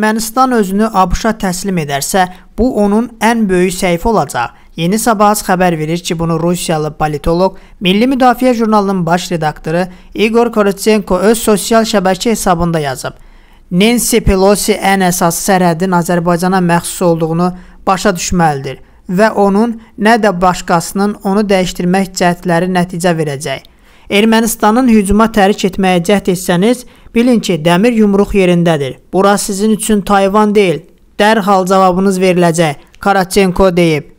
Ermənistan özünü ABŞ-a təslim edərsə, bu onun ən böyük səhvi olacaq. Yeni Sabahs xəbər verir ki, bunu Rusiyalı politoloq, Milli Müdafiə jurnalının baş redaktoru Igor Korotsenko öz sosial şəbəkə hesabında yazıb. Nancy Pelosi ən əsas sərhədin Azərbaycana məxsus olduğunu başa düşməlidir və onun nə də başqasının onu dəyişdirmək cəhdləri nəticə verəcək. Ermənistanın hücuma tərik etməyə cəhd etsəniz, bilin ki, dəmir yumruq yerindədir. Bura sizin üçün Tayvan deyil. Dərhal cavabınız veriləcək, Karaçenko deyib.